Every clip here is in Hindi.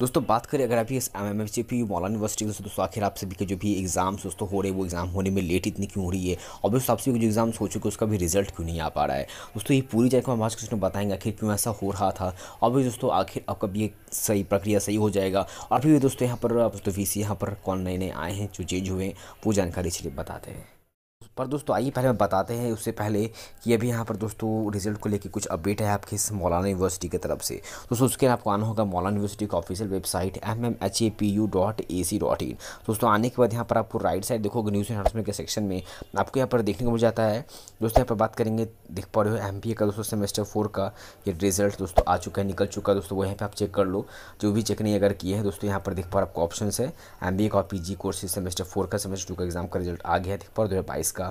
दोस्तों बात करें अगर अभी M M F P Maulana university दोस्तों दोस्तों आखिर आप सभी के जो भी एग्ज़ाम्स दोस्तों हो रहे हैं वो एग्ज़ाम होने में लेट इतनी क्यों हो रही है और दोस्तों आप सभी जो एग्ज़ाम्स हो चुके उसका भी रिजल्ट क्यों नहीं आ पा रहा है दोस्तों ये पूरी जगह हम आज कृष्ण बताएंगे आखिर क्यों ऐसा हो रहा था और भी दोस्तों आखिर आपका भी सही प्रक्रिया सही हो जाएगा और अभी दोस्तों यहाँ पर दोस्तों वी सी यहाँ पर कौन नए नए आए हैं जो चेंज हुए हैं वो जानकारी इसलिए बताते हैं पर दोस्तों आइए पहले हम बताते हैं उससे पहले कि अभी यहाँ पर दोस्तों रिजल्ट को लेकर कुछ अपडेट है आपकी इस मौलाना यूनिवर्सिटी की तरफ से दोस्तों उसके लिए आपको आना होगा मौलाना यूनिवर्सिटी का official website M M H A P U dot A C dot in दोस्तों आने के बाद यहाँ पर आपको राइट साइड देखो न्यूज़ एनहाउंसमेंट के सेक्शन में आपको यहाँ पर देखने को मिल जाता है दोस्तों यहाँ पर बात करेंगे देख पा रहे हो एम का दोस्तों सेमेस्टर फोर का ये रिजल्ट दोस्तों आ चुका है निकल चुका है दोस्तों वो यहाँ पर आप चेक कर लो जो भी चेक नहीं अगर किए हैं दोस्तों यहाँ पर देख पा आपको ऑप्शन है एम बी ए का P G courses semester four का सेमेस्टर टू का एग्जाम का रिजल्ट आ गया है देख पा दो का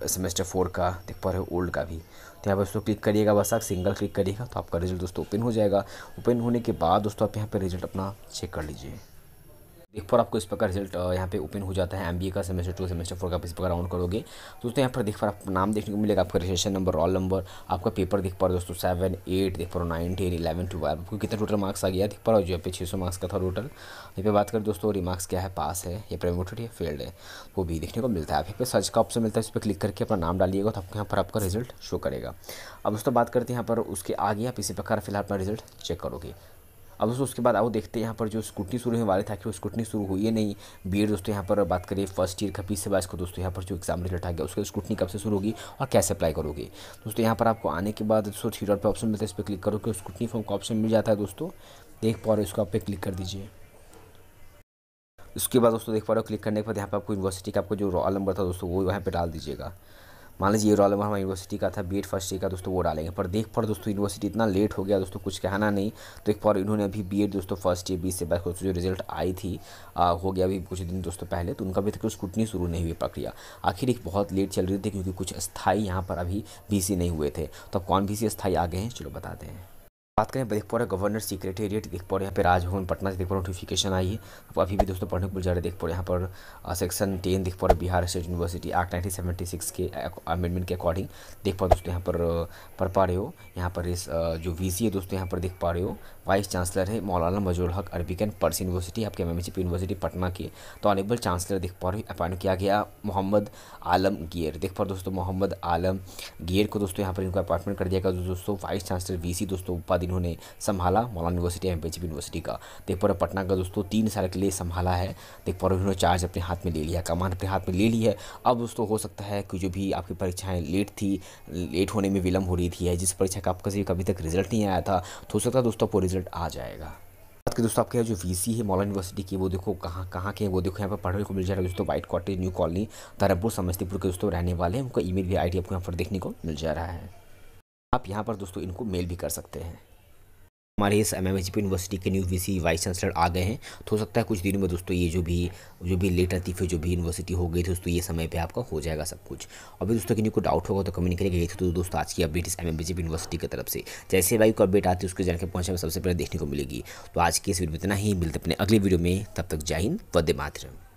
का सेमेस्टर फोर का देख पा रहे हो ओल्ड का भी तो यहाँ पर दोस्तों क्लिक करिएगा बस आप सिंगल क्लिक करिएगा तो आपका रिजल्ट दोस्तों ओपन हो जाएगा ओपन होने के बाद दोस्तों आप यहाँ पर रिजल्ट अपना चेक कर लीजिए देख पर आपको इस प्रकार रिजल्ट यहाँ पे ओपन हो जाता है एमबीए का सेमेस्टर टू सेमेस्टर फोर का आप इस प्रकार राउंड करोगे दोस्तों यहाँ पर देख पर आपको नाम देखने को मिलेगा आपका रजिस्ट्रेशन नंबर रोल नंबर आपका पेपर देख पा दोस्तों सेवन एट देख पा नाइन टेन इलेवन ट्वेल्व आपको कितना टोटल मार्क्स आ गया देख पा जो यहाँ पे छः सौ मार्क्स का था टोटल यहाँ पे बात करें दोस्तों रिमार्क्स क्या है पास है या प्रमोटेड या फेल्ड है वो भी देखने को मिलता है आप यहाँ सर्च का ऑप्शन मिलता है इस पर क्लिक करके अपना नाम डालिएगा तो आपको यहाँ पर आपका रिजल्ट शो करेगा अब दोस्तों बात करते हैं यहाँ पर उसके आगे आप इसी प्रकार फिलहाल अपना रिजल्ट चेक करोगे अब दोस्तों उसके बाद आओ देखते हैं यहाँ पर जो स्कूटनी शुरू होने वाले थे वो स्कूटनी शुरू हुई है नहीं बी दोस्तों यहाँ पर बात करिए फर्स्ट ईयर का पीस से को दोस्तों यहाँ पर जो एग्जाम रिजल्ट आ गया उसका स्कूटनी कब से शुरू होगी और कैसे अप्लाई करोगे दोस्तों यहाँ पर आपको आने के बाद दोस्तों थ्री डॉट पर ऑप्शन मिलता है इस पर क्लिक करोगे स्कूटनी फॉर्म का ऑप्शन मिल जाता है दोस्तों देख पा रहे हो इसको आप पे क्लिक कर दीजिए उसके बाद दोस्तों देख पा रहे हो क्लिक करने के बाद यहाँ पर आपको यूनिवर्सिटी का आपको जो रॉल नंबर था दोस्तों वो यहाँ पर डाल दीजिएगा मान लीजिए ये रोल नंबर यूनिवर्सिटी का था बी फर्स्ट ईयर का दोस्तों वो डालेंगे पर देख पर दोस्तों यूनिवर्सिटी इतना लेट हो गया दोस्तों कुछ कहना नहीं तो एक बार इन्होंने अभी बी दोस्तों फर्स्ट ईयर बीस से बस दोस्तों जो रिजल्ट आई थी आ, हो गया अभी कुछ दिन दोस्तों पहले तो उनका अभी तक स्कूटनी शुरू नहीं हुई प्रक्रिया आखिर एक बहुत लेट चल रही थी क्योंकि कुछ स्थाई यहाँ पर अभी बी नहीं हुए थे तो अब कौन बी स्थायी आ गए हैं चलो बताते हैं बात करें दिखपौरा गवर्नर सेक्रेटेरिएट दिखपौरा यहाँ पे राजभवन पटना से दिखपौरा नोटिफिकेशन आई है आप अभी भी दोस्तों पढ़ने को मिल जा रहा है दिखपौरा यहाँ पर सेक्शन टेन देख दिखपौरा Bihar state university act nineteen seventy six के अमेंडमेंट के अकॉर्डिंग देख पा दोस्तों यहाँ पर पढ़ पा रहे हो यहाँ पर इस जो वी है दोस्तों यहाँ पर देख पा रहे हो वाइस चांसलर है Maulana Mazharul Haq Arabic and Persian university आपके एम यूनिवर्सिटी पटना के तो ऑनेबल चांसलर देख पा रहे अपॉइंट किया गया मोहम्मद आलम गियर देख पा दोस्तों मोहम्मद आलम गियर को दोस्तों यहाँ पर इनका अपॉइंटमेंट कर दिया गया तो दोस्तों वाइस चांसलर वी दोस्तों उपाधि इन्होंने संभाला मौलाना यूनिवर्सिटी एम पी यूनिवर्सिटी का देखपुर पटना का दोस्तों तीन साल के लिए संभाला है देखपुर पा इन्होंने चार्ज अपने हाथ में ले लिया कमान अपने हाथ में ले ली है अब दोस्तों हो सकता है कि जो भी आपकी परीक्षाएँ लेट थी लेट होने में विलम्ब हो रही थी जिस परीक्षा का आपका अभी तक रिजल्ट नहीं आया था तो हो सकता है दोस्तों आपको रिजल्ट आ जाएगा बात दोस्तों आपके जो वीसी है मौला यूनिवर्सिटी की वो देखो कहाँ कहाँ के हैं वो देखो यहाँ पर पढ़ने को मिल जाएगा दोस्तों white cottage new colony Dharampur Samastipur के दोस्तों रहने वाले हैं उनका ईमेल भी आईडी आपको यहाँ पर देखने को मिल जा रहा है आप यहाँ पर दोस्तों इनको मेल भी कर सकते हैं हमारे इस एम यूनिवर्सिटी के न्यू वीसी वाइस चांसलर आ गए हैं तो हो सकता है कुछ दिनों में दोस्तों ये जो भी जो भी लेटर थी फिर जो भी यूनिवर्सिटी हो गई थी दोस्तों ये समय पे आपका हो जाएगा सब कुछ अभी दोस्तों किन्हीं को डाउट होगा तो कमेंट करके गई थी तो दोस्तों आज की अपडेट इस एम यूनिवर्सिटी की तरफ से जैसे भाई को अपडेट आती है उसके जान के में सबसे पहले देखने को मिलेगी तो आज की इस वीडियो में इतना ही मिलते अपने अगले वीडियो में तब तक जाहिंद हिंद मातरम